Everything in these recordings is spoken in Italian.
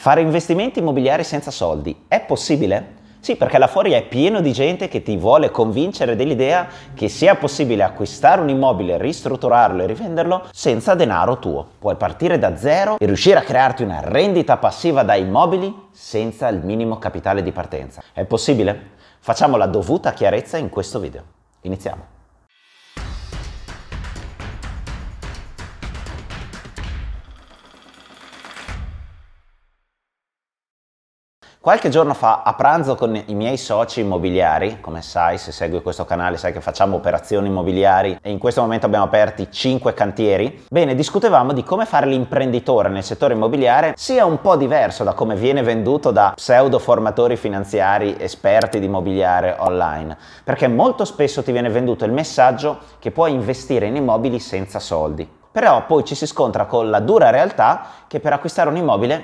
Fare investimenti immobiliari senza soldi è possibile? Sì, perché là fuori è pieno di gente che ti vuole convincere dell'idea che sia possibile acquistare un immobile, ristrutturarlo e rivenderlo senza denaro tuo. Puoi partire da zero e riuscire a crearti una rendita passiva da immobili senza il minimo capitale di partenza. È possibile? Facciamo la dovuta chiarezza in questo video. Iniziamo. Qualche giorno fa a pranzo con i miei soci immobiliari, come sai se segui questo canale sai che facciamo operazioni immobiliari e in questo momento abbiamo aperti 5 cantieri, bene discutevamo di come fare l'imprenditore nel settore immobiliare sia un po' diverso da come viene venduto da pseudo formatori finanziari esperti di immobiliare online, perché molto spesso ti viene venduto il messaggio che puoi investire in immobili senza soldi. Però poi ci si scontra con la dura realtà che per acquistare un immobile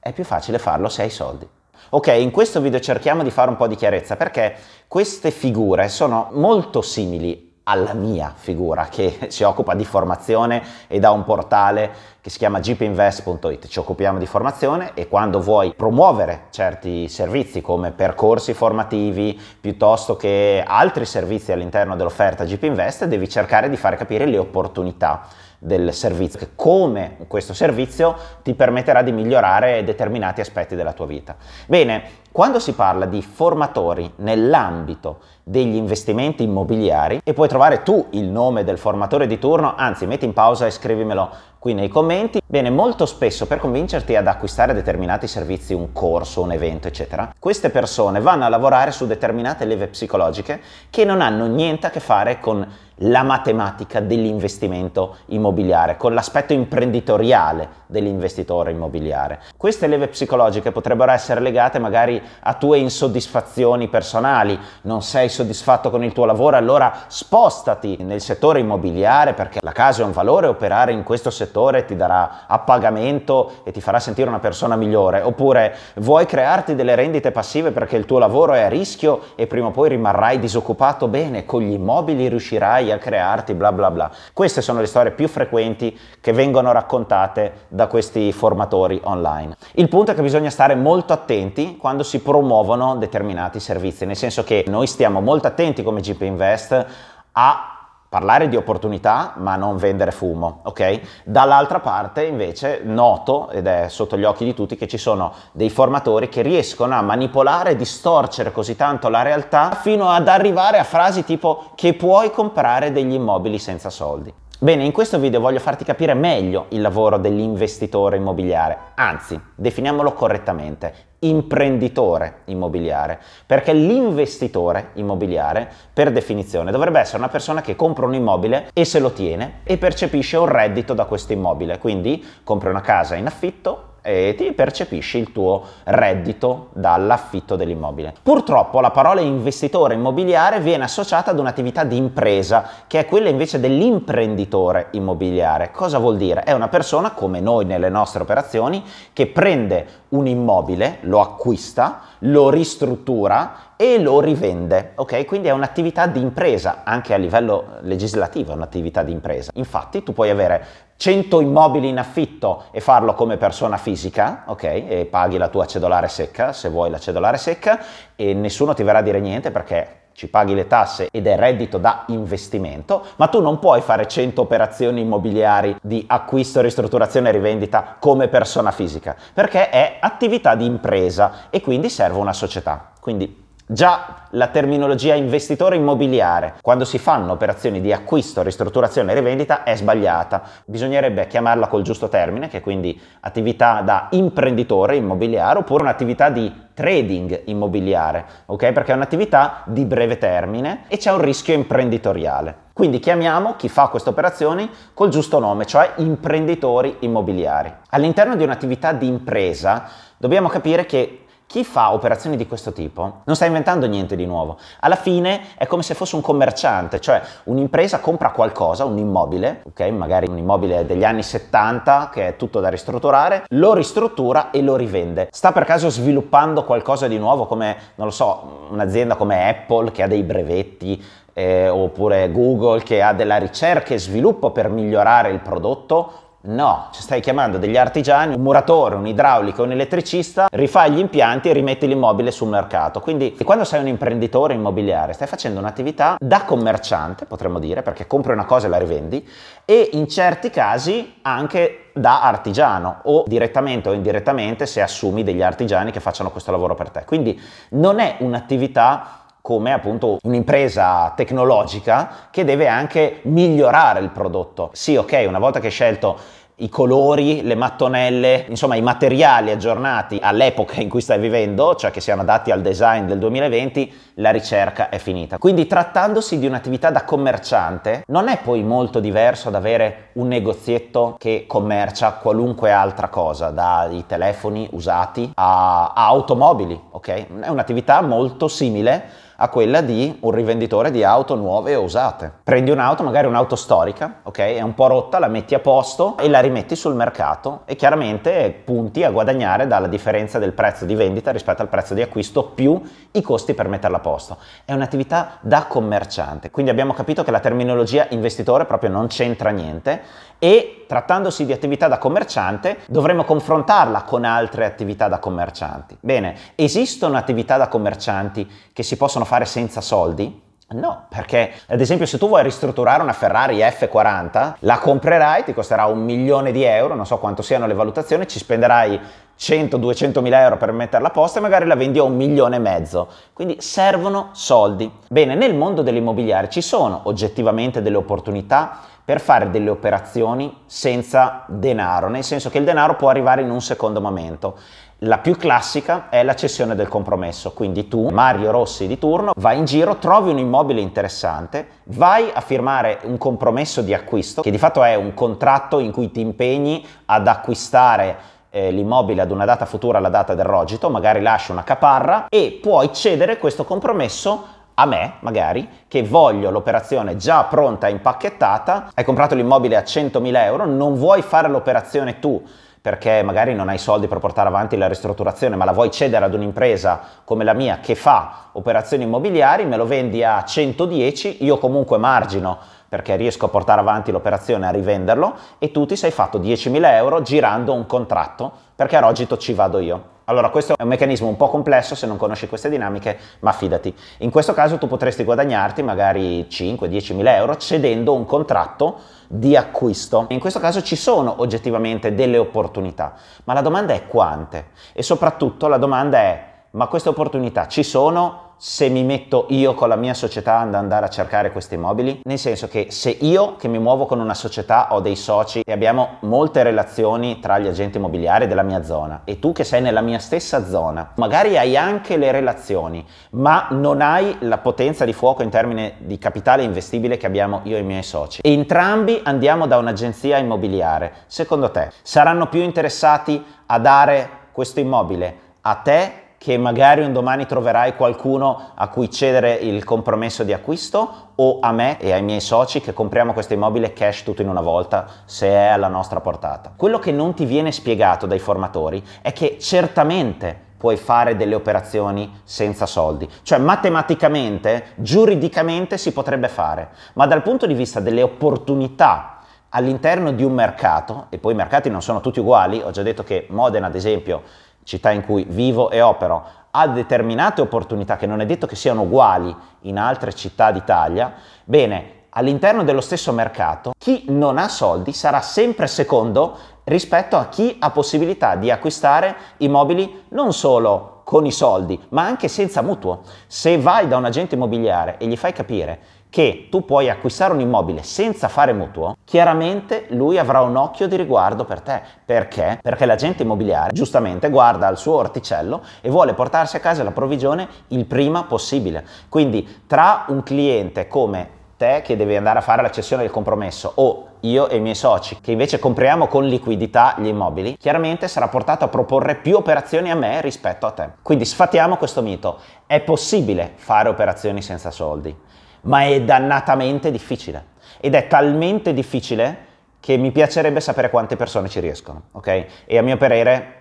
è più facile farlo se hai soldi. Ok, in questo video cerchiamo di fare un po' di chiarezza perché queste figure sono molto simili alla mia figura che si occupa di formazione e da un portale che si chiama gpinvest.it. Ci occupiamo di formazione e quando vuoi promuovere certi servizi come percorsi formativi piuttosto che altri servizi all'interno dell'offerta GP Invest devi cercare di far capire le opportunità del servizio, come questo servizio ti permetterà di migliorare determinati aspetti della tua vita. Bene, quando si parla di formatori nell'ambito degli investimenti immobiliari e puoi trovare tu il nome del formatore di turno, anzi metti in pausa e scrivimelo qui nei commenti. Bene, molto spesso per convincerti ad acquistare determinati servizi, un corso, un evento, eccetera, queste persone vanno a lavorare su determinate leve psicologiche che non hanno niente a che fare con la matematica dell'investimento immobiliare, con l'aspetto imprenditoriale dell'investitore immobiliare. Queste leve psicologiche potrebbero essere legate magari a tue insoddisfazioni personali, non sei soddisfatto con il tuo lavoro, allora spostati nel settore immobiliare perché la casa è un valore, operare in questo settore genitore, ti darà appagamento e ti farà sentire una persona migliore, oppure vuoi crearti delle rendite passive perché il tuo lavoro è a rischio e prima o poi rimarrai disoccupato bene, con gli immobili riuscirai a crearti bla bla bla. Queste sono le storie più frequenti che vengono raccontate da questi formatori online. Il punto è che bisogna stare molto attenti quando si promuovono determinati servizi, nel senso che noi stiamo molto attenti come GP Invest a parlare di opportunità ma non vendere fumo, ok? Dall'altra parte invece noto, ed è sotto gli occhi di tutti, che ci sono dei formatori che riescono a manipolare, e distorcere così tanto la realtà fino ad arrivare a frasi tipo che puoi comprare degli immobili senza soldi. Bene, in questo video voglio farti capire meglio il lavoro dell'investitore immobiliare, anzi, definiamolo correttamente, imprenditore immobiliare, perché l'investitore immobiliare, per definizione, dovrebbe essere una persona che compra un immobile e se lo tiene e percepisce un reddito da questo immobile, quindi compra una casa in affitto e ti percepisci il tuo reddito dall'affitto dell'immobile. Purtroppo la parola investitore immobiliare viene associata ad un'attività di impresa, che è quella invece dell'imprenditore immobiliare. Cosa vuol dire? È una persona come noi nelle nostre operazioni che prende un immobile, lo acquista, lo ristruttura e lo rivende, ok? Quindi è un'attività di impresa, anche a livello legislativo è un'attività di impresa. Infatti tu puoi avere 100 immobili in affitto e farlo come persona fisica, ok? E paghi la tua cedolare secca, se vuoi la cedolare secca, e nessuno ti verrà a dire niente perché ci paghi le tasse ed è reddito da investimento, ma tu non puoi fare 100 operazioni immobiliari di acquisto, ristrutturazione e rivendita come persona fisica, perché è attività di impresa e quindi serve una società. Quindi Già la terminologia investitore immobiliare, quando si fanno operazioni di acquisto, ristrutturazione e rivendita, è sbagliata. Bisognerebbe chiamarla col giusto termine, che è quindi attività da imprenditore immobiliare oppure un'attività di trading immobiliare, ok? Perché è un'attività di breve termine e c'è un rischio imprenditoriale. Quindi chiamiamo chi fa queste operazioni col giusto nome, cioè imprenditori immobiliari. All'interno di un'attività di impresa dobbiamo capire che chi fa operazioni di questo tipo non sta inventando niente di nuovo. Alla fine è come se fosse un commerciante, cioè un'impresa compra qualcosa, un immobile, ok? Magari un immobile degli anni 70 che è tutto da ristrutturare, lo ristruttura e lo rivende. Sta per caso sviluppando qualcosa di nuovo come, non lo so, un'azienda come Apple che ha dei brevetti eh, oppure Google che ha della ricerca e sviluppo per migliorare il prodotto No, ci stai chiamando degli artigiani, un muratore, un idraulico, un elettricista, rifai gli impianti e rimetti l'immobile sul mercato. Quindi quando sei un imprenditore immobiliare stai facendo un'attività da commerciante, potremmo dire, perché compri una cosa e la rivendi, e in certi casi anche da artigiano o direttamente o indirettamente se assumi degli artigiani che facciano questo lavoro per te. Quindi non è un'attività come appunto un'impresa tecnologica che deve anche migliorare il prodotto. Sì, ok, una volta che hai scelto i colori, le mattonelle, insomma i materiali aggiornati all'epoca in cui stai vivendo, cioè che siano adatti al design del 2020, la ricerca è finita. Quindi trattandosi di un'attività da commerciante, non è poi molto diverso ad avere un negozietto che commercia qualunque altra cosa, dai telefoni usati a, a automobili, ok? È un'attività molto simile a quella di un rivenditore di auto nuove o usate. Prendi un'auto, magari un'auto storica, ok? È un po' rotta, la metti a posto e la rimetti sul mercato e chiaramente punti a guadagnare dalla differenza del prezzo di vendita rispetto al prezzo di acquisto più i costi per metterla a posto. È un'attività da commerciante, quindi abbiamo capito che la terminologia investitore proprio non c'entra niente e trattandosi di attività da commerciante dovremmo confrontarla con altre attività da commercianti. Bene, esistono attività da commercianti che si possono fare senza soldi? No, perché ad esempio se tu vuoi ristrutturare una Ferrari F40, la comprerai, ti costerà un milione di euro, non so quanto siano le valutazioni, ci spenderai 100-200 mila euro per metterla a posto e magari la vendi a un milione e mezzo. Quindi servono soldi. Bene, nel mondo dell'immobiliare ci sono oggettivamente delle opportunità per fare delle operazioni senza denaro, nel senso che il denaro può arrivare in un secondo momento. La più classica è la cessione del compromesso, quindi tu, Mario Rossi di turno, vai in giro, trovi un immobile interessante, vai a firmare un compromesso di acquisto, che di fatto è un contratto in cui ti impegni ad acquistare eh, l'immobile ad una data futura alla data del rogito, magari lasci una caparra e puoi cedere questo compromesso a me, magari, che voglio l'operazione già pronta e impacchettata, hai comprato l'immobile a 100.000 euro, non vuoi fare l'operazione tu perché magari non hai soldi per portare avanti la ristrutturazione, ma la vuoi cedere ad un'impresa come la mia che fa operazioni immobiliari, me lo vendi a 110, io comunque margino perché riesco a portare avanti l'operazione a rivenderlo e tu ti sei fatto 10.000 euro girando un contratto perché a rogito ci vado io. Allora, questo è un meccanismo un po' complesso se non conosci queste dinamiche, ma fidati. In questo caso tu potresti guadagnarti magari 5-10 mila euro cedendo un contratto di acquisto. In questo caso ci sono oggettivamente delle opportunità, ma la domanda è quante? E soprattutto la domanda è, ma queste opportunità ci sono? se mi metto io con la mia società ad andare a cercare questi immobili? Nel senso che se io che mi muovo con una società ho dei soci e abbiamo molte relazioni tra gli agenti immobiliari della mia zona e tu che sei nella mia stessa zona, magari hai anche le relazioni, ma non hai la potenza di fuoco in termini di capitale investibile che abbiamo io e i miei soci. entrambi andiamo da un'agenzia immobiliare. Secondo te saranno più interessati a dare questo immobile a te che magari un domani troverai qualcuno a cui cedere il compromesso di acquisto o a me e ai miei soci che compriamo questo immobile cash tutto in una volta se è alla nostra portata. Quello che non ti viene spiegato dai formatori è che certamente puoi fare delle operazioni senza soldi. Cioè matematicamente, giuridicamente si potrebbe fare, ma dal punto di vista delle opportunità all'interno di un mercato, e poi i mercati non sono tutti uguali, ho già detto che Modena ad esempio città in cui vivo e opero, ha determinate opportunità che non è detto che siano uguali in altre città d'Italia, bene, all'interno dello stesso mercato, chi non ha soldi sarà sempre secondo rispetto a chi ha possibilità di acquistare immobili non solo con i soldi, ma anche senza mutuo. Se vai da un agente immobiliare e gli fai capire che tu puoi acquistare un immobile senza fare mutuo, chiaramente lui avrà un occhio di riguardo per te. Perché? Perché l'agente immobiliare giustamente guarda al suo orticello e vuole portarsi a casa la provvigione il prima possibile. Quindi tra un cliente come te che devi andare a fare la cessione del compromesso o io e i miei soci che invece compriamo con liquidità gli immobili, chiaramente sarà portato a proporre più operazioni a me rispetto a te. Quindi sfatiamo questo mito. È possibile fare operazioni senza soldi ma è dannatamente difficile. Ed è talmente difficile che mi piacerebbe sapere quante persone ci riescono, ok? E a mio parere,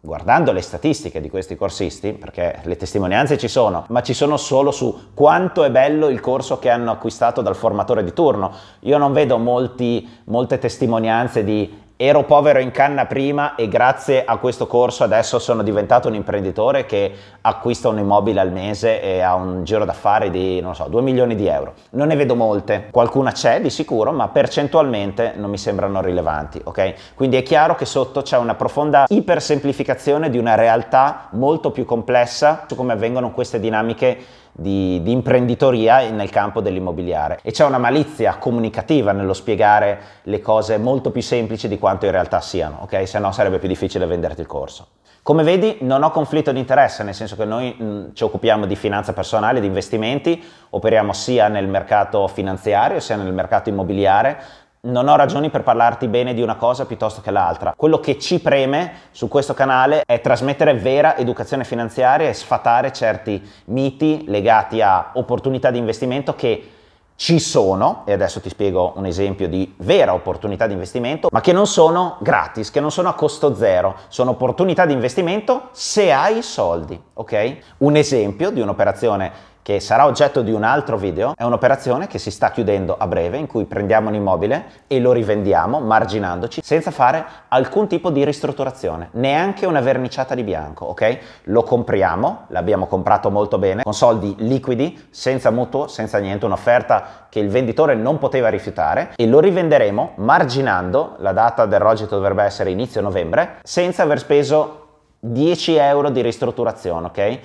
guardando le statistiche di questi corsisti, perché le testimonianze ci sono, ma ci sono solo su quanto è bello il corso che hanno acquistato dal formatore di turno. Io non vedo molti, molte testimonianze di ero povero in canna prima e grazie a questo corso adesso sono diventato un imprenditore che acquista un immobile al mese e ha un giro d'affari di, non so, 2 milioni di euro. Non ne vedo molte, qualcuna c'è di sicuro, ma percentualmente non mi sembrano rilevanti, ok? Quindi è chiaro che sotto c'è una profonda ipersemplificazione di una realtà molto più complessa su come avvengono queste dinamiche di, di imprenditoria nel campo dell'immobiliare e c'è una malizia comunicativa nello spiegare le cose molto più semplici di quanto in realtà siano, ok? Se no sarebbe più difficile venderti il corso. Come vedi non ho conflitto di interesse, nel senso che noi mh, mm, ci occupiamo di finanza personale, di investimenti, operiamo sia nel mercato finanziario sia nel mercato immobiliare, non ho ragioni per parlarti bene di una cosa piuttosto che l'altra. Quello che ci preme su questo canale è trasmettere vera educazione finanziaria e sfatare certi miti legati a opportunità di investimento che ci sono, e adesso ti spiego un esempio di vera opportunità di investimento, ma che non sono gratis, che non sono a costo zero, sono opportunità di investimento se hai soldi, ok? Un esempio di un'operazione che sarà oggetto di un altro video, è un'operazione che si sta chiudendo a breve in cui prendiamo un immobile e lo rivendiamo marginandoci senza fare alcun tipo di ristrutturazione, neanche una verniciata di bianco, ok? Lo compriamo, l'abbiamo comprato molto bene, con soldi liquidi, senza mutuo, senza niente, un'offerta che il venditore non poteva rifiutare e lo rivenderemo marginando, la data del rogito dovrebbe essere inizio novembre, senza aver speso 10 euro di ristrutturazione, ok?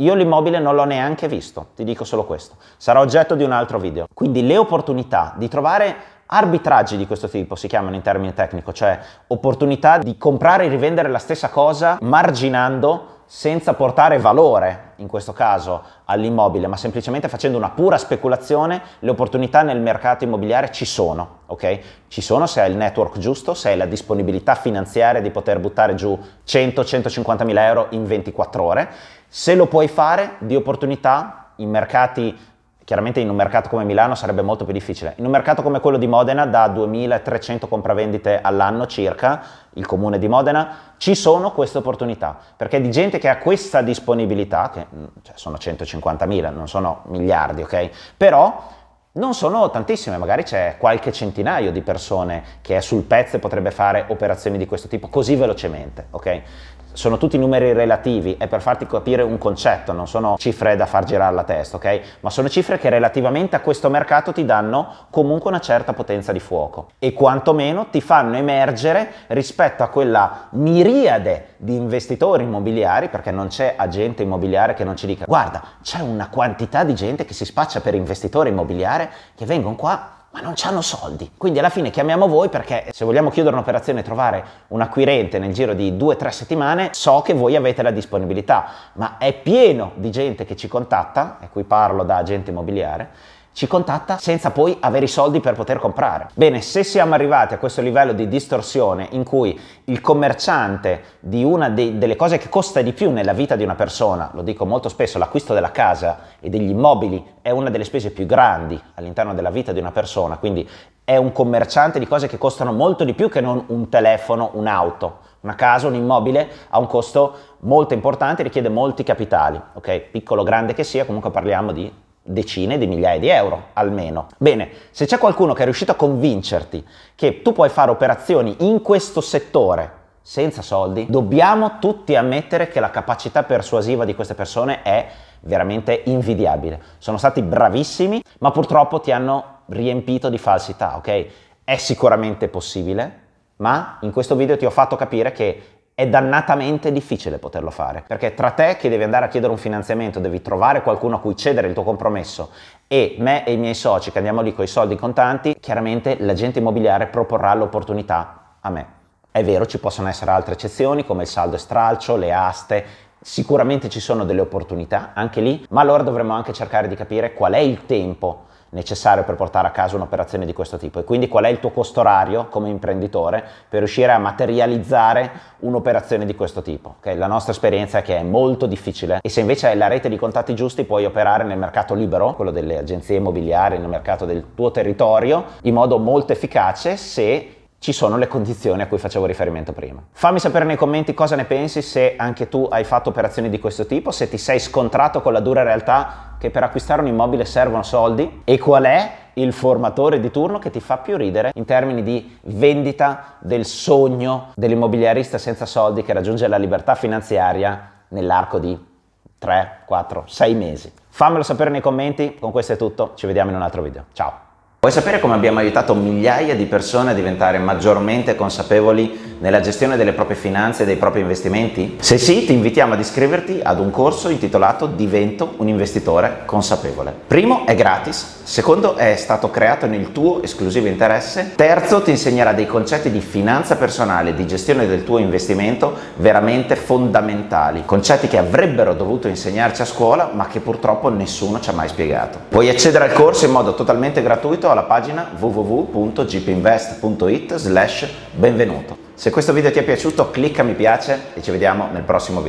Io l'immobile non l'ho neanche visto, ti dico solo questo. Sarà oggetto di un altro video. Quindi le opportunità di trovare arbitraggi di questo tipo si chiamano in termini tecnico, cioè opportunità di comprare e rivendere la stessa cosa marginando senza portare valore, in questo caso, all'immobile, ma semplicemente facendo una pura speculazione, le opportunità nel mercato immobiliare ci sono, ok? Ci sono se hai il network giusto, se hai la disponibilità finanziaria di poter buttare giù 100-150 mila euro in 24 ore se lo puoi fare, di opportunità, in mercati, chiaramente in un mercato come Milano sarebbe molto più difficile, in un mercato come quello di Modena da 2300 compravendite all'anno circa, il comune di Modena, ci sono queste opportunità, perché di gente che ha questa disponibilità, che mm, cioè, sono 150.000, non sono miliardi, ok? Però non sono tantissime, magari c'è qualche centinaio di persone che è sul pezzo e potrebbe fare operazioni di questo tipo così velocemente, ok? sono tutti numeri relativi, è per farti capire un concetto, non sono cifre da far girare la testa, ok? Ma sono cifre che relativamente a questo mercato ti danno comunque una certa potenza di fuoco e quantomeno ti fanno emergere rispetto a quella miriade di investitori immobiliari, perché non c'è agente immobiliare che non ci dica guarda, c'è una quantità di gente che si spaccia per investitore immobiliare che vengono qua ma non hanno soldi. Quindi alla fine chiamiamo voi perché se vogliamo chiudere un'operazione e trovare un acquirente nel giro di due o tre settimane, so che voi avete la disponibilità, ma è pieno di gente che ci contatta, e qui parlo da agente immobiliare, ci contatta senza poi avere i soldi per poter comprare. Bene, se siamo arrivati a questo livello di distorsione in cui il commerciante di una de- delle cose che costa di più nella vita di una persona, lo dico molto spesso, l'acquisto della casa e degli immobili è una delle spese più grandi all'interno della vita di una persona, quindi è un commerciante di cose che costano molto di più che non un telefono, un'auto. Una casa, un immobile ha un costo molto importante, richiede molti capitali, ok? Piccolo o grande che sia, comunque parliamo di decine di migliaia di euro almeno. Bene, se c'è qualcuno che è riuscito a convincerti che tu puoi fare operazioni in questo settore senza soldi, dobbiamo tutti ammettere che la capacità persuasiva di queste persone è veramente invidiabile. Sono stati bravissimi, ma purtroppo ti hanno riempito di falsità, ok? È sicuramente possibile, ma in questo video ti ho fatto capire che è dannatamente difficile poterlo fare, perché tra te che devi andare a chiedere un finanziamento, devi trovare qualcuno a cui cedere il tuo compromesso e me e i miei soci che andiamo lì con i soldi contanti, chiaramente l'agente immobiliare proporrà l'opportunità a me. È vero, ci possono essere altre eccezioni come il saldo e stralcio, le aste, sicuramente ci sono delle opportunità anche lì, ma allora dovremmo anche cercare di capire qual è il tempo necessario per portare a casa un'operazione di questo tipo e quindi qual è il tuo costo orario come imprenditore per riuscire a materializzare un'operazione di questo tipo. Okay? La nostra esperienza è che è molto difficile e se invece hai la rete di contatti giusti puoi operare nel mercato libero, quello delle agenzie immobiliari, nel mercato del tuo territorio, in modo molto efficace se ci sono le condizioni a cui facevo riferimento prima. Fammi sapere nei commenti cosa ne pensi, se anche tu hai fatto operazioni di questo tipo, se ti sei scontrato con la dura realtà che per acquistare un immobile servono soldi e qual è il formatore di turno che ti fa più ridere in termini di vendita del sogno dell'immobiliarista senza soldi che raggiunge la libertà finanziaria nell'arco di 3, 4, 6 mesi. Fammelo sapere nei commenti, con questo è tutto, ci vediamo in un altro video. Ciao! Vuoi sapere come abbiamo aiutato migliaia di persone a diventare maggiormente consapevoli nella gestione delle proprie finanze e dei propri investimenti? Se sì, ti invitiamo ad iscriverti ad un corso intitolato Divento un investitore consapevole. Primo è gratis, secondo è stato creato nel tuo esclusivo interesse, terzo ti insegnerà dei concetti di finanza personale e di gestione del tuo investimento veramente fondamentali, concetti che avrebbero dovuto insegnarci a scuola ma che purtroppo nessuno ci ha mai spiegato. Puoi accedere al corso in modo totalmente gratuito alla pagina www.gpinvest.it benvenuto. Se questo video ti è piaciuto clicca mi piace e ci vediamo nel prossimo video.